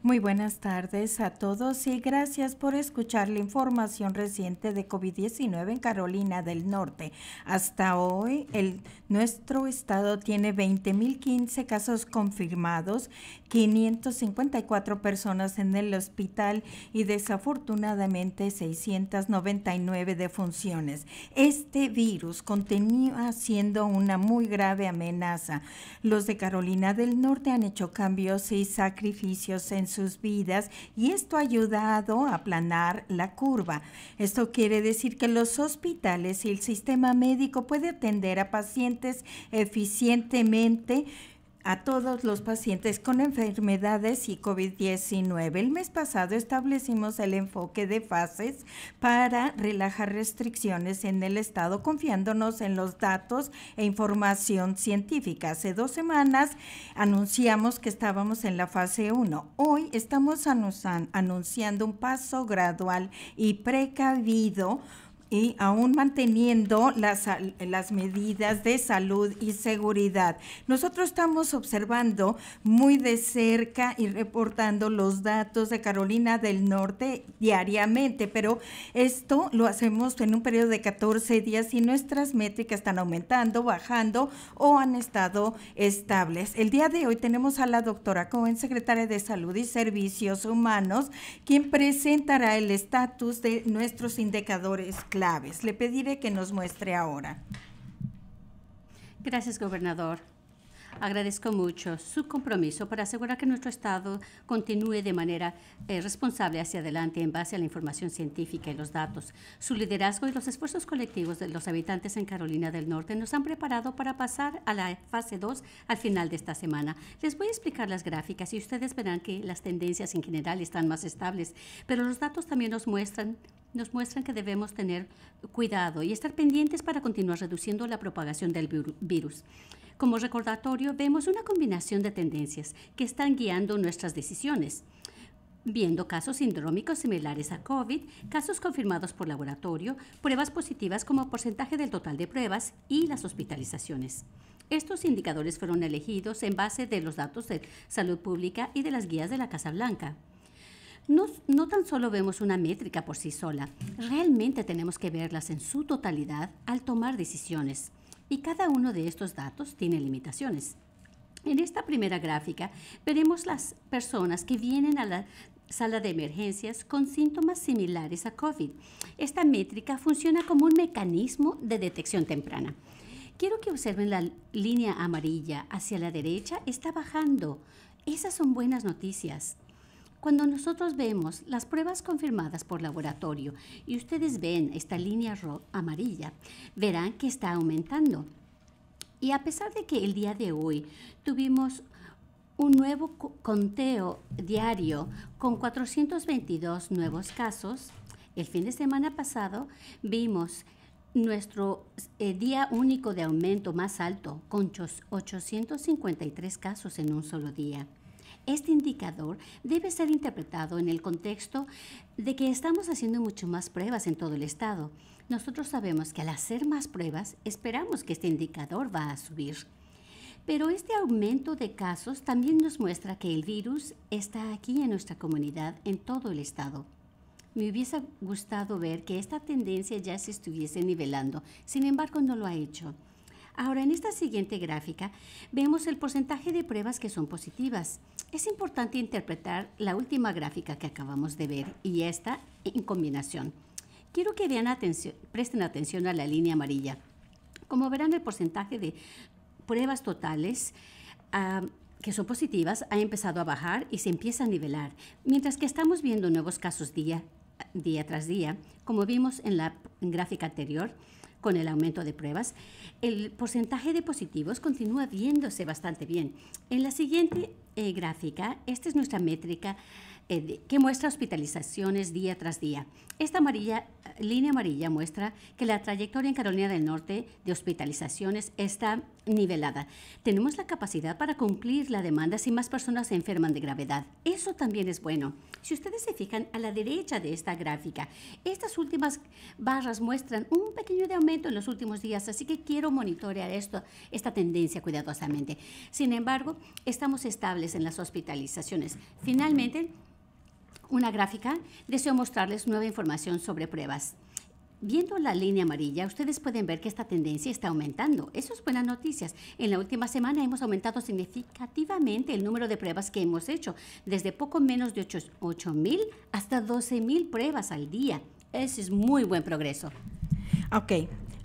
Muy buenas tardes a todos y gracias por escuchar la información reciente de COVID-19 en Carolina del Norte. Hasta hoy, el, nuestro estado tiene 20.015 casos confirmados, 554 personas en el hospital y desafortunadamente 699 defunciones. Este virus continúa siendo una muy grave amenaza. Los de Carolina del Norte han hecho cambios y sacrificios en sus vidas y esto ha ayudado a aplanar la curva. Esto quiere decir que los hospitales y el sistema médico puede atender a pacientes eficientemente a todos los pacientes con enfermedades y COVID-19. El mes pasado establecimos el enfoque de fases para relajar restricciones en el Estado, confiándonos en los datos e información científica. Hace dos semanas anunciamos que estábamos en la fase 1. Hoy estamos anunciando un paso gradual y precavido y aún manteniendo las, las, medidas de salud y seguridad. Nosotros estamos observando muy de cerca y reportando los datos de Carolina del Norte diariamente, pero esto lo hacemos en un periodo de 14 días y nuestras métricas están aumentando, bajando o han estado estables. El día de hoy tenemos a la doctora Cohen, secretaria de Salud y Servicios Humanos, quien presentará el estatus de nuestros indicadores le pediré que nos muestre ahora. Gracias, gobernador. Agradezco mucho su compromiso para asegurar que nuestro Estado continúe de manera eh, responsable hacia adelante en base a la información científica y los datos. Su liderazgo y los esfuerzos colectivos de los habitantes en Carolina del Norte nos han preparado para pasar a la fase 2 al final de esta semana. Les voy a explicar las gráficas y ustedes verán que las tendencias en general están más estables, pero los datos también nos muestran nos muestran que debemos tener cuidado y estar pendientes para continuar reduciendo la propagación del virus. Como recordatorio, vemos una combinación de tendencias que están guiando nuestras decisiones viendo casos sindrómicos similares a COVID, casos confirmados por laboratorio, pruebas positivas como porcentaje del total de pruebas y las hospitalizaciones. Estos indicadores fueron elegidos en base de los datos de salud pública y de las guías de la Casa Blanca. No, no, tan solo vemos una métrica por sí sola, realmente tenemos que verlas en su totalidad al tomar decisiones y cada uno de estos datos tiene limitaciones. En esta primera gráfica veremos las personas que vienen a la sala de emergencias con síntomas similares a COVID. Esta métrica funciona como un mecanismo de detección temprana. Quiero que observen la línea amarilla hacia la derecha, está bajando. Esas son buenas noticias. Cuando nosotros vemos las pruebas confirmadas por laboratorio y ustedes ven esta línea amarilla, verán que está aumentando. Y a pesar de que el día de hoy tuvimos un nuevo conteo diario con 422 nuevos casos, el fin de semana pasado vimos nuestro eh, día único de aumento más alto, con 853 casos en un solo día este indicador debe ser interpretado en el contexto de que estamos haciendo mucho más pruebas en todo el estado. Nosotros sabemos que al hacer más pruebas, esperamos que este indicador va a subir. Pero este aumento de casos también nos muestra que el virus está aquí en nuestra comunidad, en todo el estado. Me hubiese gustado ver que esta tendencia ya se estuviese nivelando, sin embargo no lo ha hecho. Ahora, en esta siguiente gráfica vemos el porcentaje de pruebas que son positivas. Es importante interpretar la última gráfica que acabamos de ver y esta en combinación. Quiero que vean presten atención a la línea amarilla. Como verán, el porcentaje de pruebas totales ah, que son positivas ha empezado a bajar y se empieza a nivelar, mientras que estamos viendo nuevos casos día tras día. Como vimos en la gráfica anterior, con el aumento de pruebas, el porcentaje de positivos continúa viéndose bastante bien. En la siguiente eh, gráfica, esta es nuestra métrica eh, que muestra hospitalizaciones día tras día. Esta amarilla, eh, línea amarilla muestra que la trayectoria en Carolina del Norte de hospitalizaciones está nivelada. Tenemos la capacidad para cumplir la demanda si más personas se enferman de gravedad. Eso también es bueno. Si ustedes se fijan a la derecha de esta gráfica, estas últimas barras muestran un pequeño de aumento en los últimos días, así que quiero monitorear esto, esta tendencia cuidadosamente. Sin embargo, estamos estables en las hospitalizaciones. Finalmente, una gráfica, deseo mostrarles nueva información sobre pruebas. Viendo la línea amarilla, ustedes pueden ver que esta tendencia está aumentando. Eso es buenas noticias. En la última semana hemos aumentado significativamente el número de pruebas que hemos hecho, desde poco menos de 8 mil hasta 12 mil pruebas al día. Ese es muy buen progreso. Ok,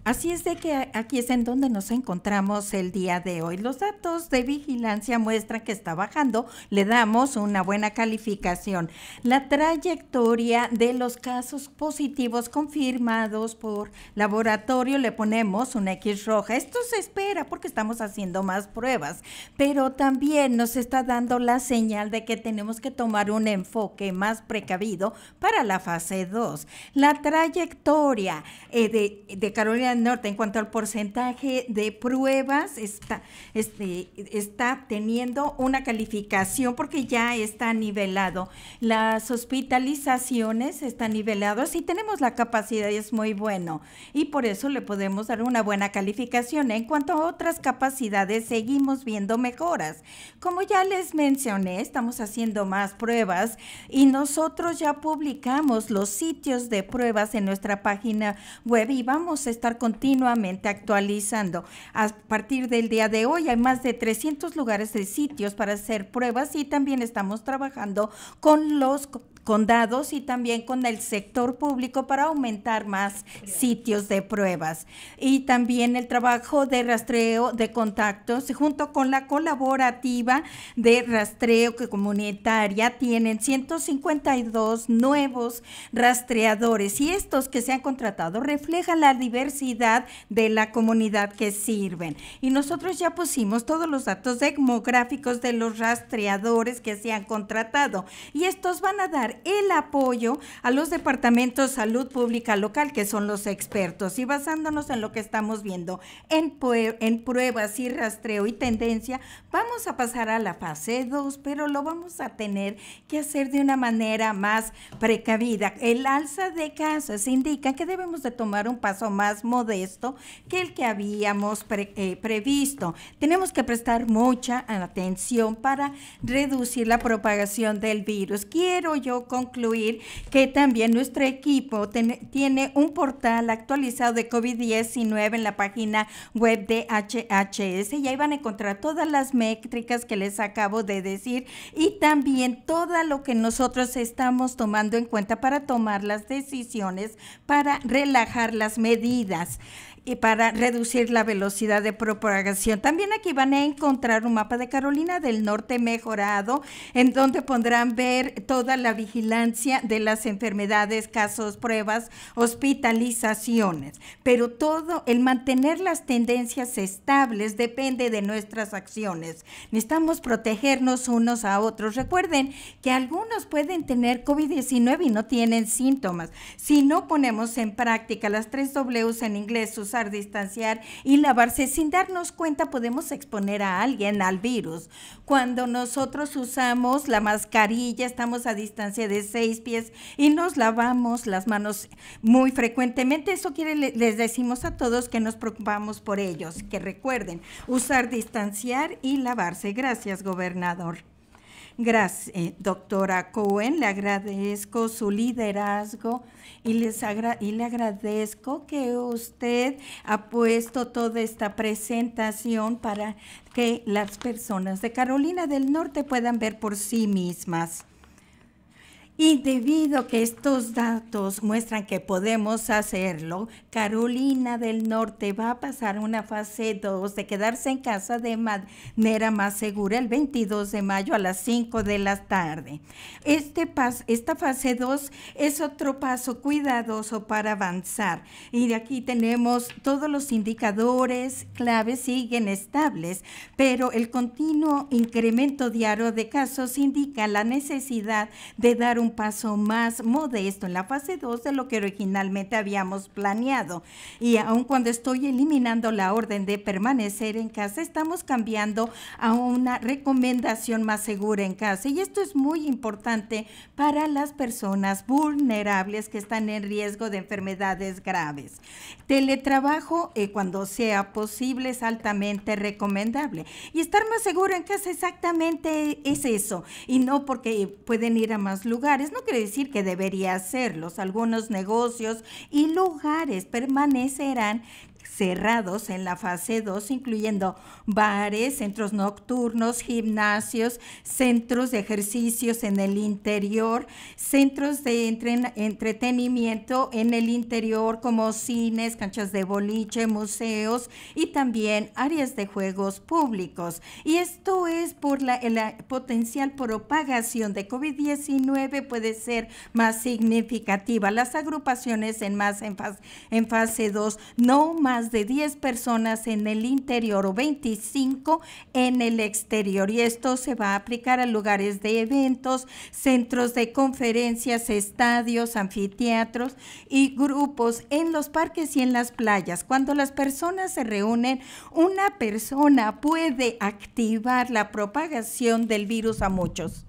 Así es de que aquí es en donde nos encontramos el día de hoy. Los datos de vigilancia muestran que está bajando. Le damos una buena calificación. La trayectoria de los casos positivos confirmados por laboratorio le ponemos una X roja. Esto se espera porque estamos haciendo más pruebas, pero también nos está dando la señal de que tenemos que tomar un enfoque más precavido para la fase 2. La trayectoria eh, de Carolina Norte, en cuanto al porcentaje de pruebas, está, este, está teniendo una calificación porque ya está nivelado. Las hospitalizaciones están niveladas y tenemos la capacidad y es muy bueno. Y por eso le podemos dar una buena calificación. En cuanto a otras capacidades, seguimos viendo mejoras. Como ya les mencioné, estamos haciendo más pruebas y nosotros ya publicamos los sitios de pruebas en nuestra página web y vamos a estar continuamente actualizando. A partir del día de hoy hay más de 300 lugares de sitios para hacer pruebas y también estamos trabajando con los condados y también con el sector público para aumentar más sitios de pruebas. Y también el trabajo de rastreo de contactos junto con la colaborativa de rastreo comunitaria tienen 152 nuevos rastreadores y estos que se han contratado reflejan la diversidad de la comunidad que sirven. Y nosotros ya pusimos todos los datos demográficos de los rastreadores que se han contratado y estos van a dar el apoyo a los departamentos de salud pública local, que son los expertos. Y basándonos en lo que estamos viendo en, en pruebas y rastreo y tendencia, vamos a pasar a la fase 2, pero lo vamos a tener que hacer de una manera más precavida. El alza de casos indica que debemos de tomar un paso más modesto que el que habíamos eh, previsto. Tenemos que prestar mucha atención para reducir la propagación del virus. Quiero yo concluir que también nuestro equipo tiene un portal actualizado de COVID-19 en la página web de HHS y ahí van a encontrar todas las métricas que les acabo de decir y también todo lo que nosotros estamos tomando en cuenta para tomar las decisiones para relajar las medidas y para reducir la velocidad de propagación. También aquí van a encontrar un mapa de Carolina del Norte mejorado, en donde podrán ver toda la vigilancia de las enfermedades, casos, pruebas, hospitalizaciones. Pero todo el mantener las tendencias estables depende de nuestras acciones. Necesitamos protegernos unos a otros. Recuerden que algunos pueden tener COVID-19 y no tienen síntomas. Si no ponemos en práctica las tres Ws en inglés, sus usar, distanciar y lavarse. Sin darnos cuenta podemos exponer a alguien al virus. Cuando nosotros usamos la mascarilla, estamos a distancia de seis pies y nos lavamos las manos muy frecuentemente. Eso quiere, les decimos a todos que nos preocupamos por ellos, que recuerden usar, distanciar y lavarse. Gracias, gobernador. Gracias, eh, doctora Cohen, le agradezco su liderazgo y, les y le agradezco que usted ha puesto toda esta presentación para que las personas de Carolina del Norte puedan ver por sí mismas. Y debido a que estos datos muestran que podemos hacerlo, Carolina del Norte va a pasar una fase 2 de quedarse en casa de manera más segura el 22 de mayo a las 5 de la tarde. Este esta fase 2 es otro paso cuidadoso para avanzar. Y de aquí tenemos todos los indicadores claves siguen estables, pero el continuo incremento diario de casos indica la necesidad de dar un un paso más modesto en la fase 2 de lo que originalmente habíamos planeado. Y aun cuando estoy eliminando la orden de permanecer en casa, estamos cambiando a una recomendación más segura en casa. Y esto es muy importante para las personas vulnerables que están en riesgo de enfermedades graves. Teletrabajo, eh, cuando sea posible, es altamente recomendable. Y estar más seguro en casa exactamente es eso. Y no porque pueden ir a más lugares no quiere decir que debería hacerlos, algunos negocios y lugares permanecerán cerrados en la fase 2, incluyendo bares, centros nocturnos, gimnasios, centros de ejercicios en el interior, centros de entretenimiento en el interior como cines, canchas de boliche, museos y también áreas de juegos públicos. Y esto es por la, la eh, potencial propagación de COVID-19 puede ser más significativa. Las agrupaciones en más en, fase, en fase 2 no más de 10 personas en el interior o 25 en el exterior. Y esto se va a aplicar a lugares de eventos, centros de conferencias, estadios, anfiteatros y grupos en los parques y en las playas. Cuando las personas se reúnen, una persona puede activar la propagación del virus a muchos.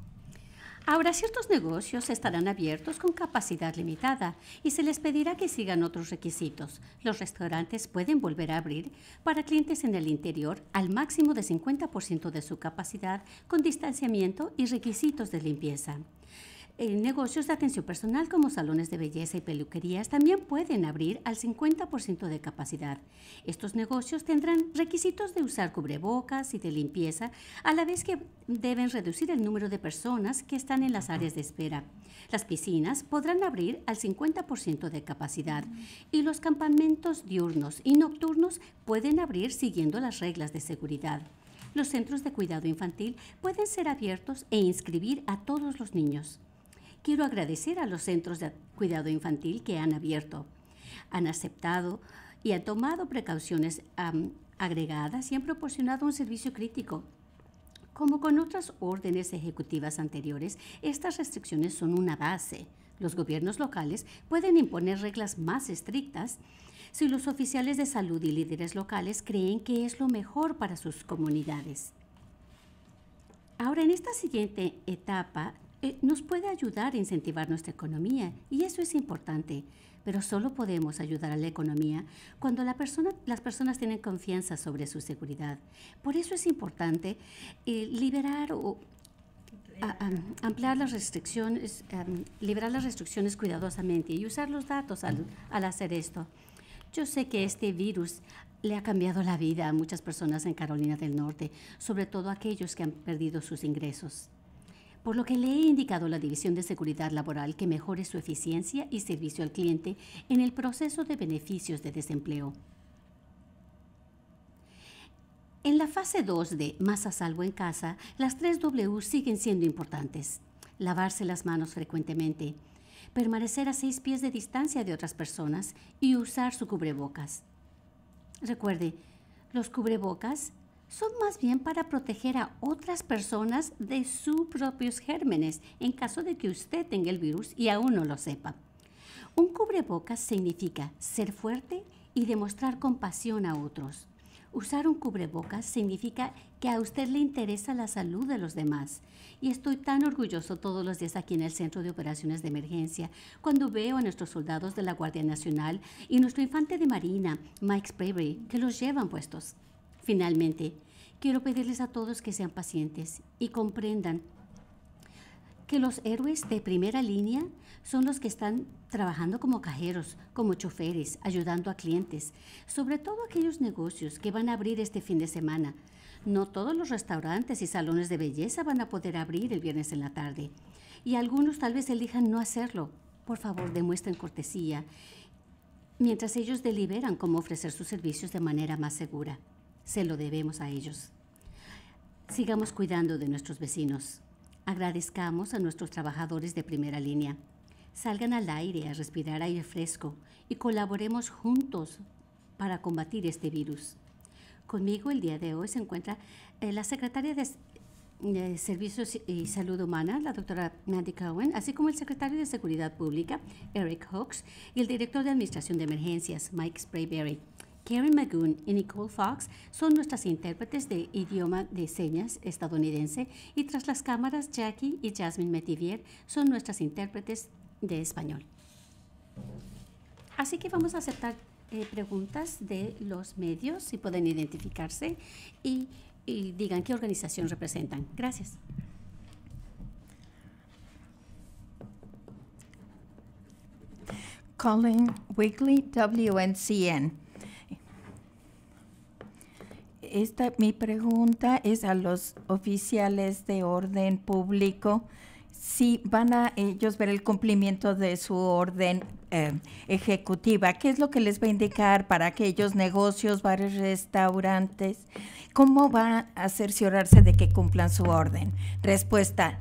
Ahora ciertos negocios estarán abiertos con capacidad limitada y se les pedirá que sigan otros requisitos. Los restaurantes pueden volver a abrir para clientes en el interior al máximo de 50% de su capacidad con distanciamiento y requisitos de limpieza. En negocios de atención personal como salones de belleza y peluquerías también pueden abrir al 50% de capacidad. Estos negocios tendrán requisitos de usar cubrebocas y de limpieza, a la vez que deben reducir el número de personas que están en las áreas de espera. Las piscinas podrán abrir al 50% de capacidad y los campamentos diurnos y nocturnos pueden abrir siguiendo las reglas de seguridad los centros de cuidado infantil pueden ser abiertos e inscribir a todos los niños quiero agradecer a los centros de cuidado infantil que han abierto. Han aceptado y han tomado precauciones agregadas y han proporcionado un servicio crítico. Como con otras órdenes ejecutivas anteriores, estas restricciones son una base. Los gobiernos locales pueden imponer reglas más estrictas si los oficiales de salud y líderes locales creen que es lo mejor para sus comunidades. Ahora, en esta siguiente etapa eh, nos puede ayudar a incentivar nuestra economía y eso es importante, pero solo podemos ayudar a la economía cuando la persona, las personas tienen confianza sobre su seguridad. Por eso es importante eh, liberar o ampliar las restricciones, eh, liberar las restricciones cuidadosamente y usar los datos al, hacer esto. Yo sé que este virus le ha cambiado la vida a muchas personas en Carolina del Norte, sobre todo aquellos que han perdido sus ingresos por lo que le he indicado la División de Seguridad Laboral que mejore su eficiencia y servicio al cliente en el proceso de beneficios de desempleo. En la fase 2 de Más a salvo en casa, las tres W siguen siendo importantes. Lavarse las manos frecuentemente, permanecer a seis pies de distancia de otras personas y usar su cubrebocas. Recuerde, los cubrebocas son más bien para proteger a otras personas de sus propios gérmenes en caso de que usted tenga el virus y aún no lo sepa. Un cubrebocas significa ser fuerte y demostrar compasión a otros. Usar un cubrebocas significa que a usted le interesa la salud de los demás. Y estoy tan orgulloso todos los días aquí en el Centro de Operaciones de Emergencia cuando veo a nuestros soldados de la Guardia Nacional y nuestro infante de Marina, Mike Sprayberry, que los llevan puestos. Finalmente, quiero pedirles a todos que sean pacientes y comprendan que los héroes de primera línea son los que están trabajando como cajeros, como choferes, ayudando a clientes, sobre todo aquellos negocios que van a abrir este fin de semana. No todos los restaurantes y salones de belleza van a poder abrir el viernes en la tarde y algunos tal vez elijan no hacerlo. Por favor, demuestren cortesía mientras ellos deliberan cómo ofrecer sus servicios de manera más segura se lo debemos a ellos. Sigamos cuidando de nuestros vecinos. Agradezcamos a nuestros trabajadores de primera línea. Salgan al aire a respirar aire fresco y colaboremos juntos para combatir este virus. Conmigo el día de hoy se encuentra eh, la secretaria de Servicios y Salud Humana, la doctora Mandy Cowen, así como el secretario de Seguridad Pública, Eric Hooks, y el director de Administración de Emergencias, Mike Sprayberry. Karen Magoon y Nicole Fox son nuestras intérpretes de idioma de señas estadounidense y tras las cámaras Jackie y Jasmine Metivier son nuestras intérpretes de español. Así que vamos a aceptar eh, preguntas de los medios, si pueden identificarse y, digan qué organización representan. Gracias. Calling weekly WNCN esta, mi pregunta es a los oficiales de orden público si van a ellos ver el cumplimiento de su orden eh, ejecutiva, qué es lo que les va a indicar para aquellos negocios, bares, restaurantes, cómo va a cerciorarse de que cumplan su orden. Respuesta,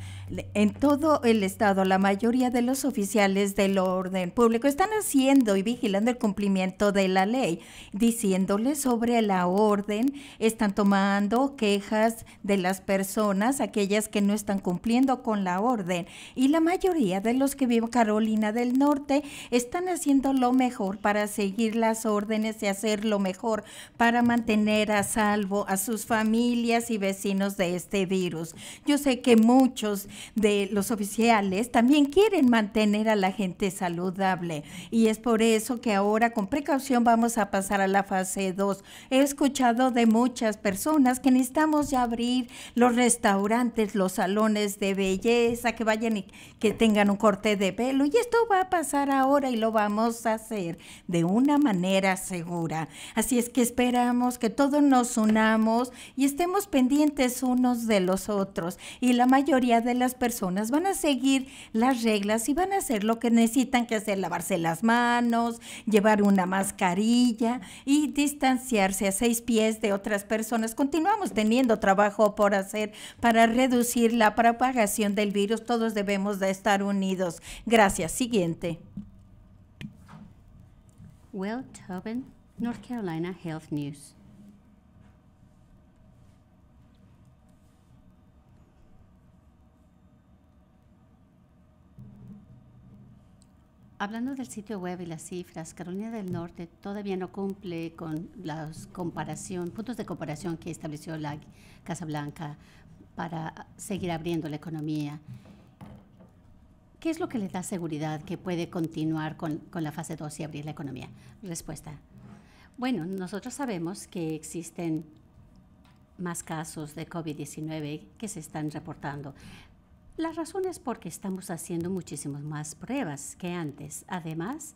en todo el estado la mayoría de los oficiales del orden público están haciendo y vigilando el cumplimiento de la ley, diciéndoles sobre la orden, están tomando quejas de las personas, aquellas que no están cumpliendo con la orden. Y la mayoría de los que viven Carolina del Norte, están haciendo lo mejor para seguir las órdenes y hacer lo mejor para mantener a salvo a sus familias y vecinos de este virus. Yo sé que muchos de los oficiales también quieren mantener a la gente saludable y es por eso que ahora con precaución vamos a pasar a la fase 2. He escuchado de muchas personas que necesitamos ya abrir los restaurantes, los salones de belleza, que vayan y que tengan un corte de pelo y esto va a pasar ahora y lo vamos a hacer de una manera segura. Así es que esperamos que todos nos unamos y estemos pendientes unos de los otros. Y la mayoría de las personas van a seguir las reglas y van a hacer lo que necesitan que hacer, lavarse las manos, llevar una mascarilla y distanciarse a seis pies de otras personas. Continuamos teniendo trabajo por hacer para reducir la propagación del virus. Todos debemos de estar unidos. Gracias. Siguiente. Will Tobin, North Carolina Health News. Hablando del sitio web y las cifras, Carolina del Norte todavía no cumple con las comparación, puntos de comparación que estableció la Casa Blanca para seguir abriendo la economía. ¿Qué es lo que le da seguridad que puede continuar con, con la fase 2 y abrir la economía? Respuesta. Bueno, nosotros sabemos que existen más casos de COVID-19 que se están reportando. La razón es porque estamos haciendo muchísimas más pruebas que antes. Además,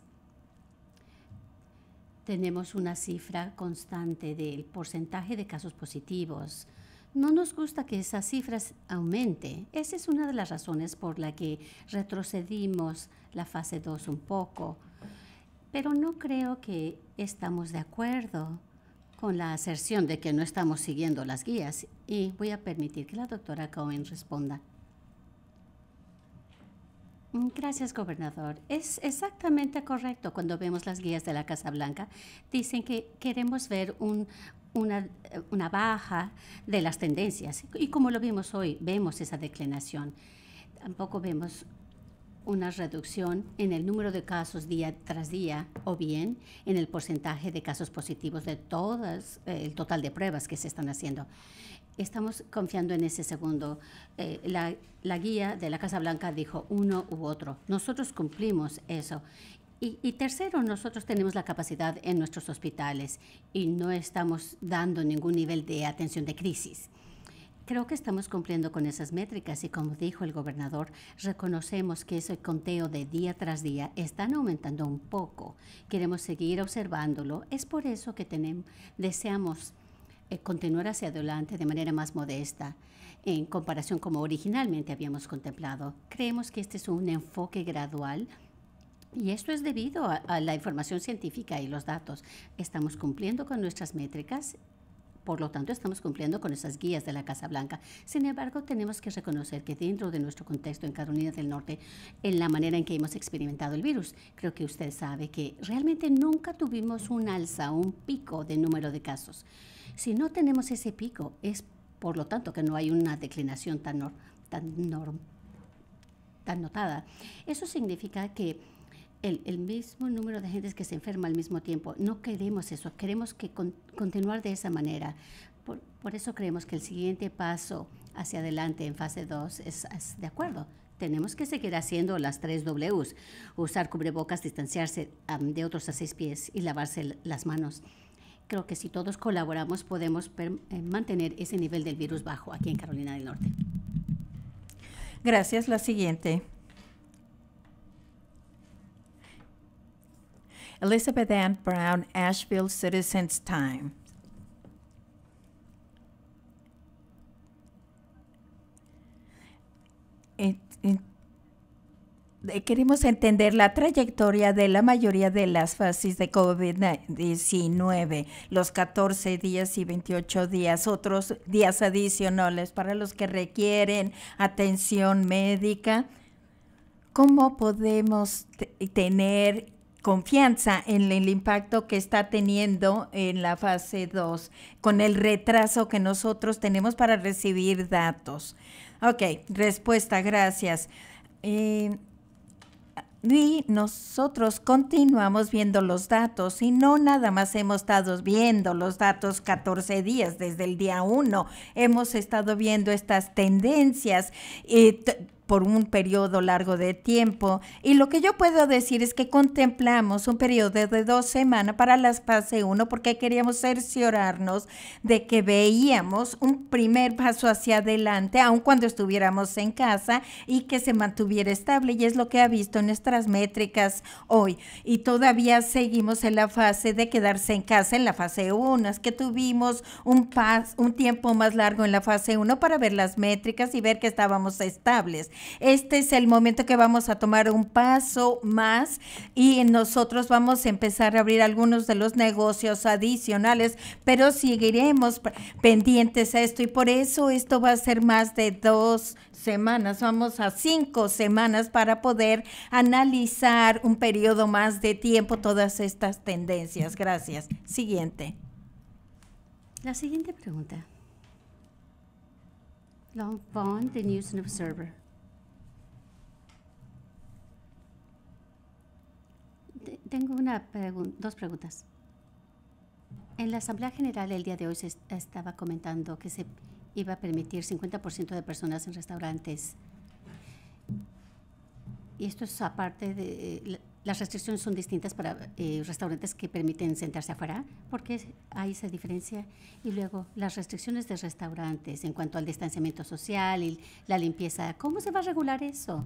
tenemos una cifra constante del porcentaje de casos positivos no nos gusta que esas cifras aumente Esa es una de las razones por la que retrocedimos la fase 2 un poco. Pero no creo que estamos de acuerdo con la aserción de que no estamos siguiendo las guías y voy a permitir que la doctora Cohen responda. Gracias, gobernador. Es exactamente correcto. Cuando vemos las guías de la Casa Blanca, dicen que queremos ver una, baja de las tendencias. Y como lo vimos hoy, vemos esa declinación. Tampoco vemos una reducción en el número de casos día tras día o bien en el porcentaje de casos positivos de todas, eh, el total de pruebas que se están haciendo estamos confiando en ese segundo. Eh, la, la, guía de la Casa Blanca dijo uno u otro. Nosotros cumplimos eso. Y, tercero, nosotros tenemos la capacidad en nuestros hospitales y no estamos dando ningún nivel de atención de crisis. Creo que estamos cumpliendo con esas métricas y como dijo el gobernador, reconocemos que ese conteo de día tras día están aumentando un poco. Queremos seguir observándolo. Es por eso que tenemos, deseamos eh, continuar hacia adelante de manera más modesta en comparación como originalmente habíamos contemplado. Creemos que este es un enfoque gradual y esto es debido a, a la información científica y los datos. Estamos cumpliendo con nuestras métricas por lo tanto, estamos cumpliendo con esas guías de la Casa Blanca. Sin embargo, tenemos que reconocer que dentro de nuestro contexto en Carolina del Norte, en la manera en que hemos experimentado el virus, creo que usted sabe que realmente nunca tuvimos un alza, un pico de número de casos. Si no tenemos ese pico, es por lo tanto que no hay una declinación tan, tan, tan notada. Eso significa que el, el, mismo número de gentes que se enferma al mismo tiempo. No queremos eso, queremos que continuar de esa manera. Por, por, eso creemos que el siguiente paso hacia adelante en fase 2 es, de acuerdo. Tenemos que seguir haciendo las tres Ws, usar cubrebocas, distanciarse de otros a seis pies y lavarse las manos creo que si todos colaboramos podemos eh, mantener ese nivel del virus bajo aquí en Carolina del Norte. Gracias. La siguiente. Elizabeth Ann Brown, Asheville Citizens Time. Eh, queremos entender la trayectoria de la mayoría de las fases de COVID-19, los 14 días y 28 días, otros días adicionales para los que requieren atención médica. ¿Cómo podemos tener confianza en el impacto que está teniendo en la fase 2, con el retraso que nosotros tenemos para recibir datos? Ok, respuesta, gracias. Eh, y nosotros continuamos viendo los datos y no nada más hemos estado viendo los datos 14 días desde el día 1, hemos estado viendo estas tendencias. Y por un periodo largo de tiempo. Y lo que yo puedo decir es que contemplamos un periodo de dos semanas para las fase 1 porque queríamos cerciorarnos de que veíamos un primer paso hacia adelante, aun cuando estuviéramos en casa y que se mantuviera estable. Y es lo que ha visto en nuestras métricas hoy. Y todavía seguimos en la fase de quedarse en casa en la fase 1. Es que tuvimos un, un tiempo más largo en la fase 1 para ver las métricas y ver que estábamos estables. Este es el momento que vamos a tomar un paso más y nosotros vamos a empezar a abrir algunos de los negocios adicionales, pero seguiremos pendientes a esto y por eso esto va a ser más de dos semanas, vamos a cinco semanas para poder analizar un periodo más de tiempo todas estas tendencias. Gracias. Siguiente. La siguiente pregunta. Long Bond, The News Observer. Tengo una dos preguntas. En la Asamblea General el día de hoy se estaba comentando que se iba a permitir 50% de personas en restaurantes. Y esto es aparte de... Las restricciones son distintas para eh, restaurantes que permiten sentarse afuera, porque hay esa diferencia. Y luego, las restricciones de restaurantes en cuanto al distanciamiento social y la limpieza, ¿cómo se va a regular eso?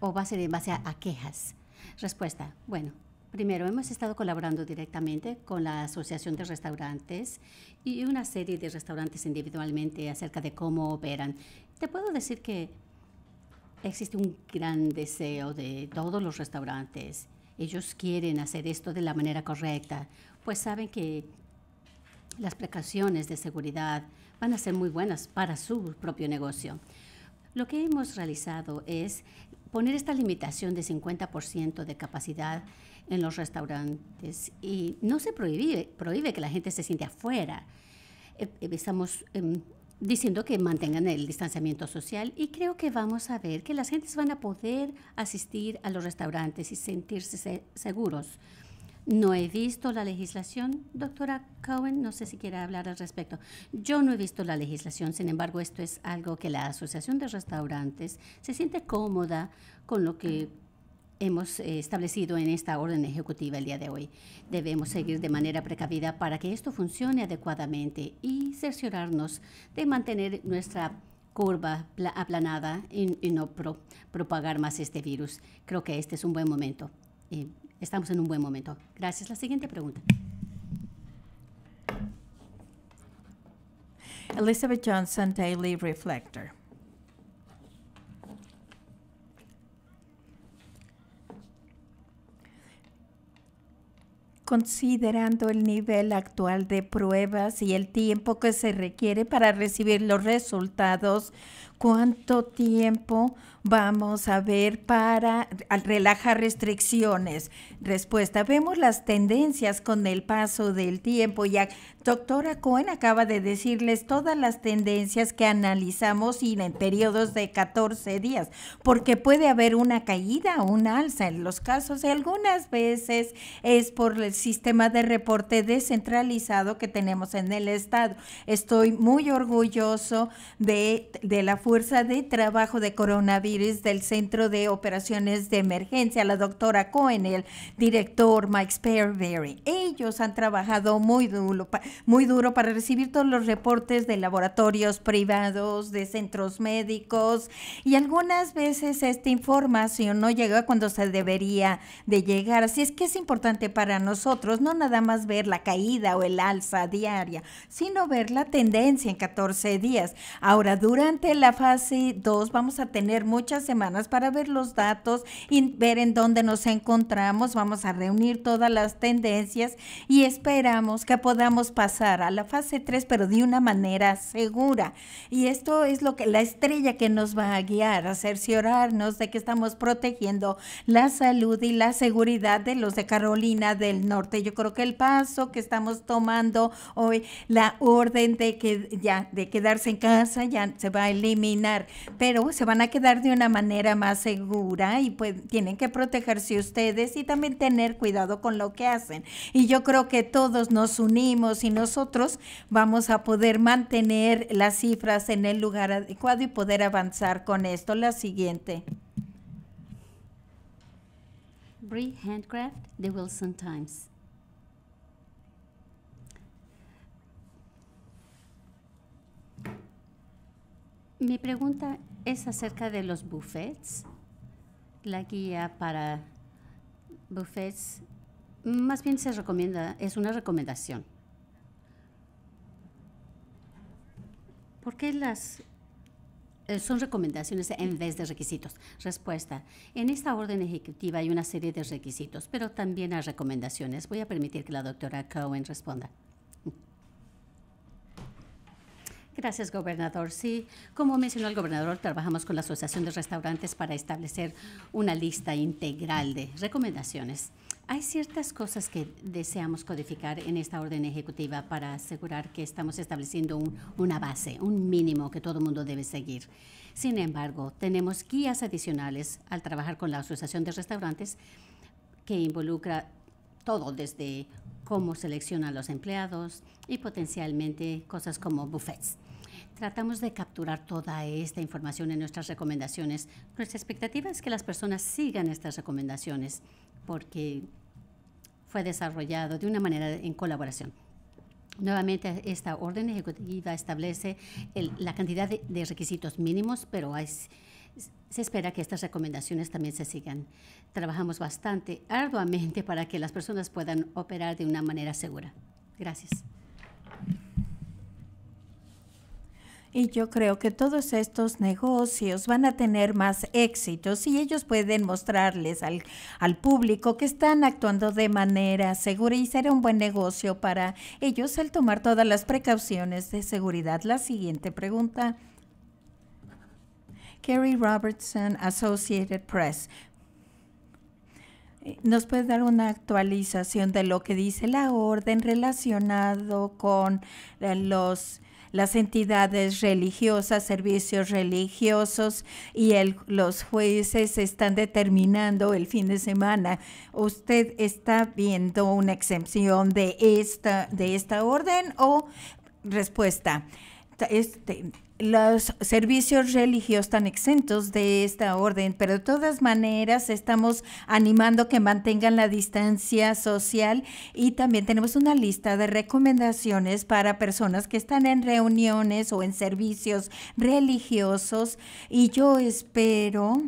¿O va a ser en base a quejas? Respuesta. Bueno, primero hemos estado colaborando directamente con la Asociación de Restaurantes y una serie de restaurantes individualmente acerca de cómo operan. Te puedo decir que existe un gran deseo de todos los restaurantes. Ellos quieren hacer esto de la manera correcta, pues saben que las precauciones de seguridad van a ser muy buenas para su propio negocio. Lo que hemos realizado es poner esta limitación de 50% de capacidad en los restaurantes y no se prohíbe, prohíbe que la gente se siente afuera. Eh, eh, estamos em, diciendo que mantengan el distanciamiento social y creo que vamos a ver que las gentes van a poder asistir a los restaurantes y sentirse seguros no he visto la legislación, doctora Cohen, no sé si quiere hablar al respecto. Yo no he visto la legislación, sin embargo, esto es algo que la Asociación de Restaurantes se siente cómoda con lo que hemos eh, establecido en esta orden ejecutiva el día de hoy. Debemos seguir de manera precavida para que esto funcione adecuadamente y cerciorarnos de mantener nuestra curva aplanada y, no propagar más este virus. Creo que este es un buen momento. Eh, estamos en un buen momento. Gracias. La siguiente pregunta. Elizabeth Johnson, Daily Reflector. considerando el nivel actual de pruebas y el tiempo que se requiere para recibir los resultados, ¿cuánto tiempo vamos a ver para relajar restricciones? Respuesta, vemos las tendencias con el paso del tiempo. Ya doctora Cohen acaba de decirles todas las tendencias que analizamos y en periodos de 14 días, porque puede haber una caída o una alza en los casos y algunas veces es por el sistema de reporte descentralizado que tenemos en el Estado. Estoy muy orgulloso de, de la fuerza de trabajo de coronavirus del Centro de Operaciones de Emergencia, la doctora Cohen, el director Mike Sperberry. Ellos han trabajado muy duro, muy duro para recibir todos los reportes de laboratorios privados, de centros médicos y algunas veces esta información no llega cuando se debería de llegar. Así es que es importante para nosotros no nada más ver la caída o el alza diaria, sino ver la tendencia en 14 días. Ahora, durante la fase 2 vamos a tener muy muchas semanas para ver los datos y ver en dónde nos encontramos. Vamos a reunir todas las tendencias y esperamos que podamos pasar a la fase 3, pero de una manera segura. Y esto es lo que la estrella que nos va a guiar, a cerciorarnos de que estamos protegiendo la salud y la seguridad de los de Carolina del Norte. Yo creo que el paso que estamos tomando hoy, la orden de que ya de quedarse en casa ya se va a eliminar, pero se van a quedar de una manera más segura y pues tienen que protegerse ustedes y también tener cuidado con lo que hacen. Y yo creo que todos nos unimos y nosotros vamos a poder mantener las cifras en el lugar adecuado y poder avanzar con esto. La siguiente. Handcraft, The Wilson Times. Mi pregunta es acerca de los buffets, la guía para buffets. Más bien se recomienda, es una recomendación. ¿Por qué las eh, son recomendaciones en vez de requisitos. Respuesta. En esta orden ejecutiva hay una serie de requisitos, pero también hay recomendaciones. Voy a permitir que la doctora Cohen responda. Gracias, gobernador. Sí, como mencionó el gobernador, trabajamos con la Asociación de Restaurantes para establecer una lista integral de recomendaciones. Hay ciertas cosas que deseamos codificar en esta orden ejecutiva para asegurar que estamos estableciendo un, una base, un mínimo que todo el mundo debe seguir. Sin embargo, tenemos guías adicionales al trabajar con la Asociación de Restaurantes que involucra todo desde cómo seleccionan los empleados y potencialmente cosas como buffets. Tratamos de capturar toda esta información en nuestras recomendaciones. Nuestra expectativa es que las personas sigan estas recomendaciones porque fue desarrollado de una manera en colaboración. Nuevamente, esta orden ejecutiva establece la cantidad de, requisitos mínimos, pero hay se espera que estas recomendaciones también se sigan. Trabajamos bastante arduamente para que las personas puedan operar de una manera segura. Gracias. Y yo creo que todos estos negocios van a tener más éxitos si ellos pueden mostrarles al, al, público que están actuando de manera segura y será un buen negocio para ellos el tomar todas las precauciones de seguridad. La siguiente pregunta Kerry Robertson, Associated Press. ¿Nos puede dar una actualización de lo que dice la orden relacionado con eh, los las entidades religiosas, servicios religiosos y el, los jueces están determinando el fin de semana. ¿Usted está viendo una exención de esta, de esta orden o respuesta? Este, los servicios religiosos están exentos de esta orden, pero de todas maneras estamos animando que mantengan la distancia social y también tenemos una lista de recomendaciones para personas que están en reuniones o en servicios religiosos y yo espero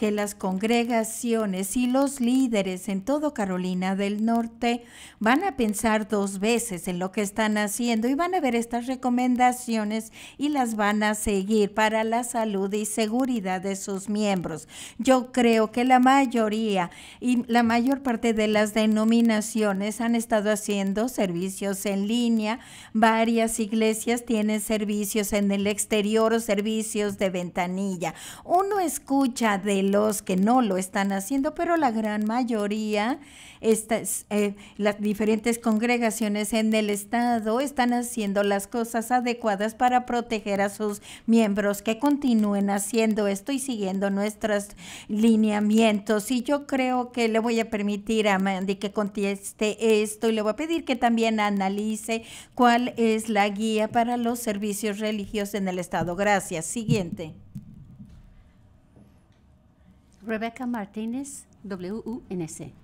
que las congregaciones y los líderes en todo Carolina del Norte van a pensar dos veces en lo que están haciendo y van a ver estas recomendaciones y las van a seguir para la salud y seguridad de sus miembros. Yo creo que la mayoría y la mayor parte de las denominaciones han estado haciendo servicios en línea, varias iglesias tienen servicios en el exterior o servicios de ventanilla. Uno escucha del los que no lo están haciendo, pero la gran mayoría, estas, eh, las diferentes congregaciones en el Estado están haciendo las cosas adecuadas para proteger a sus miembros, que continúen haciendo esto y siguiendo nuestros lineamientos. Y yo creo que le voy a permitir a Mandy que conteste esto y le voy a pedir que también analice cuál es la guía para los servicios religiosos en el Estado. Gracias. Siguiente. Rebeca Martínez, WUNC.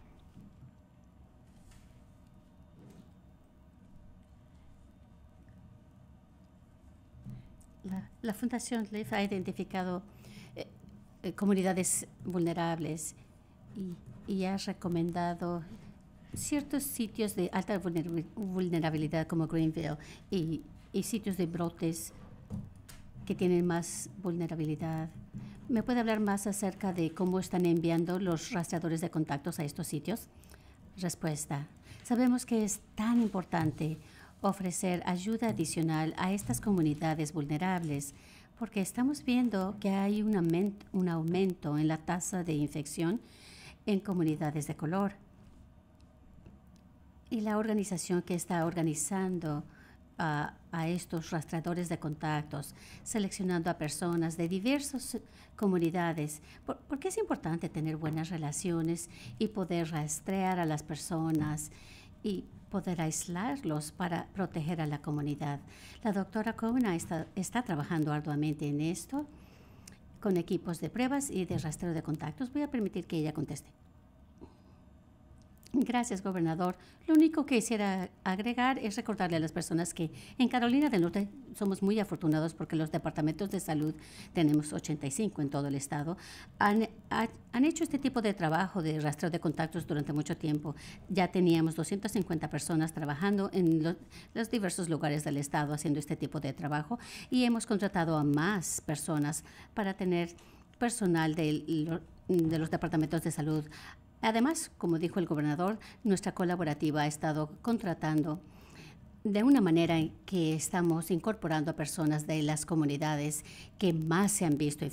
La, la, Fundación LIFE ha identificado eh, eh, comunidades vulnerables y, y, ha recomendado ciertos sitios de alta vulnerabilidad como Greenville y, y sitios de brotes que tienen más vulnerabilidad ¿Me puede hablar más acerca de cómo están enviando los rastreadores de contactos a estos sitios? Respuesta. Sabemos que es tan importante ofrecer ayuda adicional a estas comunidades vulnerables porque estamos viendo que hay un aumento, un aumento en la tasa de infección en comunidades de color. Y la organización que está organizando a, estos rastreadores de contactos, seleccionando a personas de diversas comunidades, porque es importante tener buenas relaciones y poder rastrear a las personas y poder aislarlos para proteger a la comunidad. La doctora Kona está, está trabajando arduamente en esto con equipos de pruebas y de rastreo de contactos. Voy a permitir que ella conteste. Gracias, gobernador. Lo único que quisiera agregar es recordarle a las personas que en Carolina del Norte somos muy afortunados porque los departamentos de salud, tenemos 85 en todo el estado, han, han hecho este tipo de trabajo de rastreo de contactos durante mucho tiempo. Ya teníamos 250 personas trabajando en los diversos lugares del estado haciendo este tipo de trabajo y hemos contratado a más personas para tener personal de, de los departamentos de salud Además, como dijo el gobernador, nuestra colaborativa ha estado contratando de una manera que estamos incorporando a personas de las comunidades que más se han visto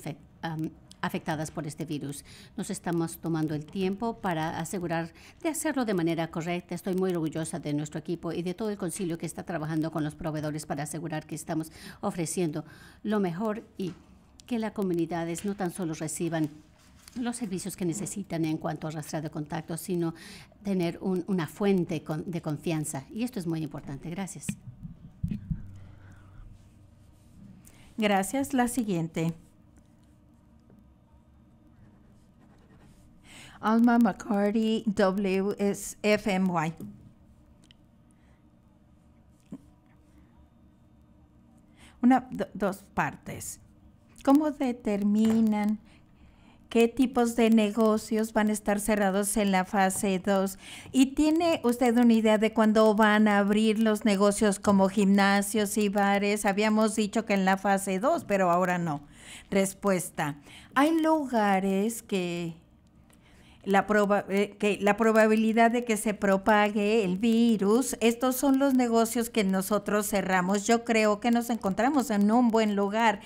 afectadas por este virus. Nos estamos tomando el tiempo para asegurar de hacerlo de manera correcta. Estoy muy orgullosa de nuestro equipo y de todo el concilio que está trabajando con los proveedores para asegurar que estamos ofreciendo lo mejor y que las comunidades no tan solo reciban los servicios que necesitan en cuanto a rastrear de contactos, sino tener un, una fuente de confianza. Y esto es muy importante. Gracias. Gracias. La siguiente. Alma McCarty, WSFMY. Una, dos partes. ¿Cómo determinan qué tipos de negocios van a estar cerrados en la fase 2. ¿Y tiene usted una idea de cuándo van a abrir los negocios como gimnasios y bares? Habíamos dicho que en la fase 2, pero ahora no. Respuesta. Hay lugares que la, eh, que la probabilidad de que se propague el virus, estos son los negocios que nosotros cerramos. Yo creo que nos encontramos en un buen lugar,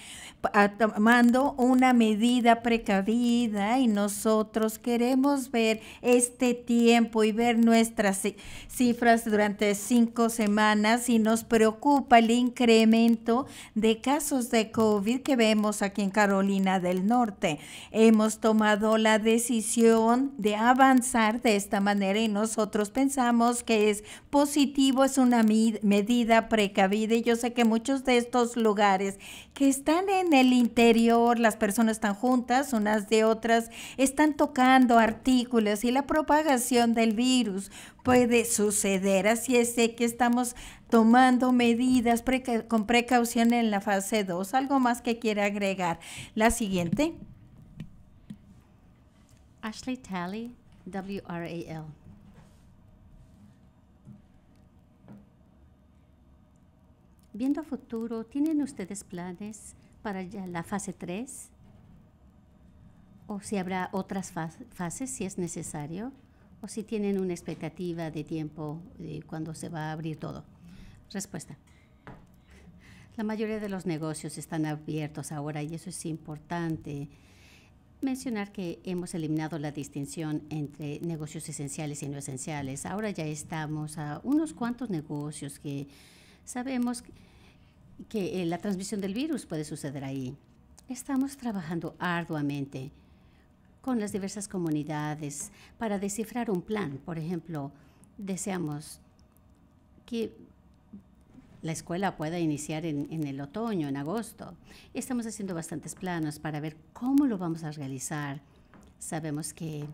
tomando una medida precavida y nosotros queremos ver este tiempo y ver nuestras cifras durante cinco semanas y nos preocupa el incremento de casos de COVID que vemos aquí en Carolina del Norte. Hemos tomado la decisión de avanzar de esta manera y nosotros pensamos que es positivo, es una medida precavida y yo sé que muchos de estos lugares que están en en el interior las personas están juntas unas de otras, están tocando artículos y la propagación del virus puede suceder. Así es que estamos tomando medidas con precaución en la fase 2. ¿Algo más que quiere agregar? La siguiente. Ashley Talley, WRAL. Viendo a futuro, ¿tienen ustedes planes para ya la fase 3 o si habrá otras fases si es necesario o si tienen una expectativa de tiempo de cuando se va a abrir todo. Respuesta. La mayoría de los negocios están abiertos ahora y eso es importante. Mencionar que hemos eliminado la distinción entre negocios esenciales y no esenciales. Ahora ya estamos a unos cuantos negocios que sabemos que que eh, la transmisión del virus puede suceder ahí. Estamos trabajando arduamente con las diversas comunidades para descifrar un plan. Por ejemplo, deseamos que la escuela pueda iniciar en, en, el otoño, en agosto. Estamos haciendo bastantes planos para ver cómo lo vamos a realizar. Sabemos que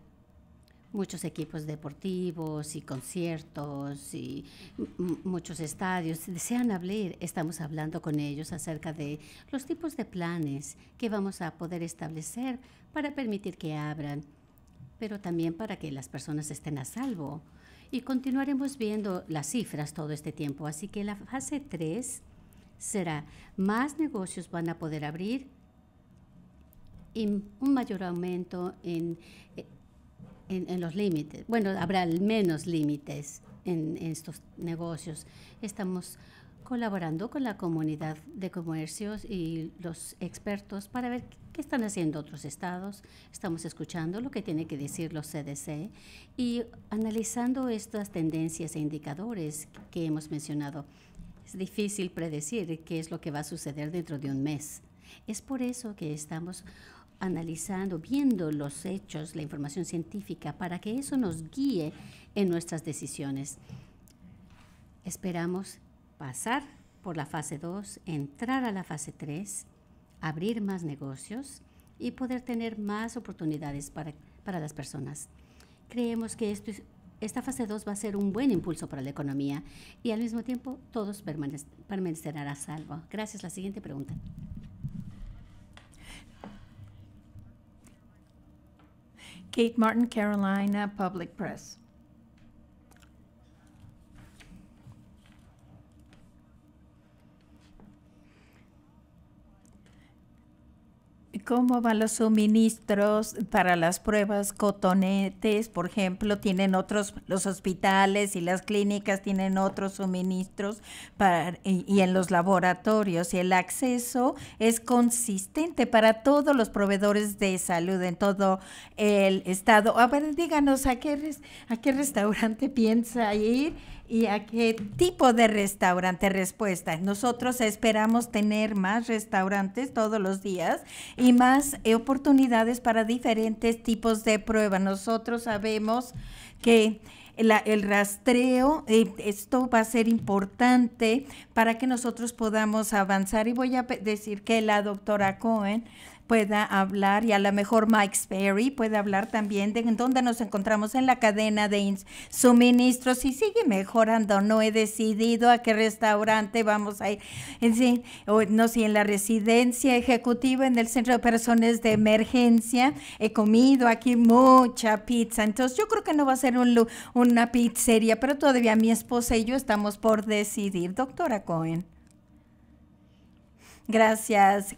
muchos equipos deportivos y conciertos y muchos estadios desean abrir Estamos hablando con ellos acerca de los tipos de planes que vamos a poder establecer para permitir que abran, pero también para que las personas estén a salvo. Y continuaremos viendo las cifras todo este tiempo. Así que la fase 3 será más negocios van a poder abrir y un mayor aumento en eh, en, los límites. Bueno, habrá menos límites en, en, estos negocios. Estamos colaborando con la comunidad de comercios y los expertos para ver qué están haciendo otros estados. Estamos escuchando lo que tiene que decir los CDC y analizando estas tendencias e indicadores que hemos mencionado. Es difícil predecir qué es lo que va a suceder dentro de un mes. Es por eso que estamos analizando, viendo los hechos, la información científica, para que eso nos guíe en nuestras decisiones. Esperamos pasar por la fase 2, entrar a la fase 3, abrir más negocios y poder tener más oportunidades para, para las personas. Creemos que esto esta fase 2 va a ser un buen impulso para la economía y al mismo tiempo todos permanecerán a salvo. Gracias. La siguiente pregunta. Kate Martin, Carolina Public Press. ¿Cómo van los suministros para las pruebas cotonetes? Por ejemplo, tienen otros, los hospitales y las clínicas tienen otros suministros para, y, en los laboratorios. Y el acceso es consistente para todos los proveedores de salud en todo el estado. A ver, díganos, ¿a qué, a qué restaurante piensa ir? y a qué tipo de restaurante. Respuesta, nosotros esperamos tener más restaurantes todos los días y más eh, oportunidades para diferentes tipos de prueba. Nosotros sabemos que... La, el rastreo, eh, esto va a ser importante para que nosotros podamos avanzar. Y voy a decir que la doctora Cohen pueda hablar y a lo mejor Mike Sperry puede hablar también de dónde nos encontramos en la cadena de suministros y sigue mejorando. No he decidido a qué restaurante vamos a ir. En sí, o, no sé, en la residencia ejecutiva, en el centro de personas de emergencia, he comido aquí mucha pizza. Entonces yo creo que no va a ser un, una pizzería, pero todavía mi esposa y yo estamos por decidir. Doctora Cohen. Gracias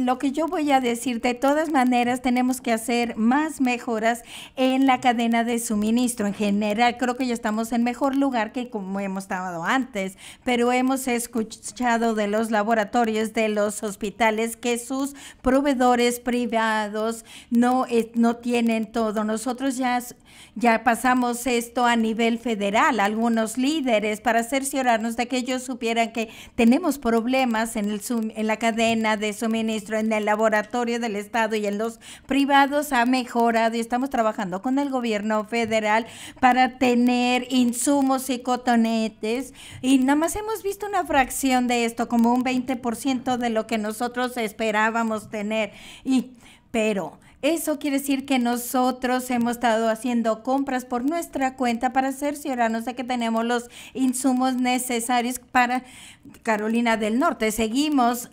lo que yo voy a decir, de todas maneras, tenemos que hacer más mejoras en la cadena de suministro. En general, creo que ya estamos en mejor lugar que como hemos estado antes, pero hemos escuchado de los laboratorios, de los hospitales, que sus proveedores privados no, eh, no tienen todo. Nosotros ya ya pasamos esto a nivel federal, algunos líderes, para cerciorarnos de que ellos supieran que tenemos problemas en, el en la cadena de suministro, en el laboratorio del Estado y en los privados ha mejorado y estamos trabajando con el gobierno federal para tener insumos y cotonetes. Y nada más hemos visto una fracción de esto, como un 20% de lo que nosotros esperábamos tener. Y, pero eso quiere decir que nosotros hemos estado haciendo compras por nuestra cuenta para cerciorarnos de que tenemos los insumos necesarios para Carolina del Norte. Seguimos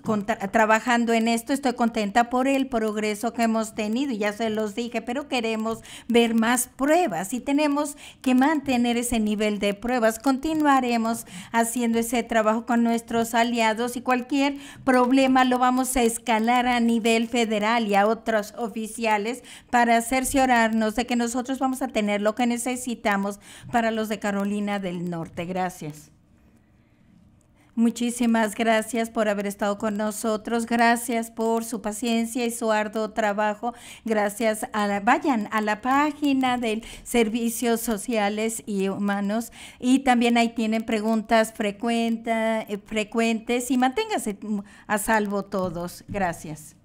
trabajando en esto. Estoy contenta por el progreso que hemos tenido, ya se los dije, pero queremos ver más pruebas y tenemos que mantener ese nivel de pruebas. Continuaremos haciendo ese trabajo con nuestros aliados y cualquier problema lo vamos a escalar a nivel federal y a otras oficinas sociales para cerciorarnos de que nosotros vamos a tener lo que necesitamos para los de Carolina del Norte. Gracias. Muchísimas gracias por haber estado con nosotros. Gracias por su paciencia y su arduo trabajo. Gracias a vayan a la página del Servicios Sociales y Humanos y también ahí tienen preguntas frecuenta, eh, frecuentes y manténgase a salvo todos. Gracias.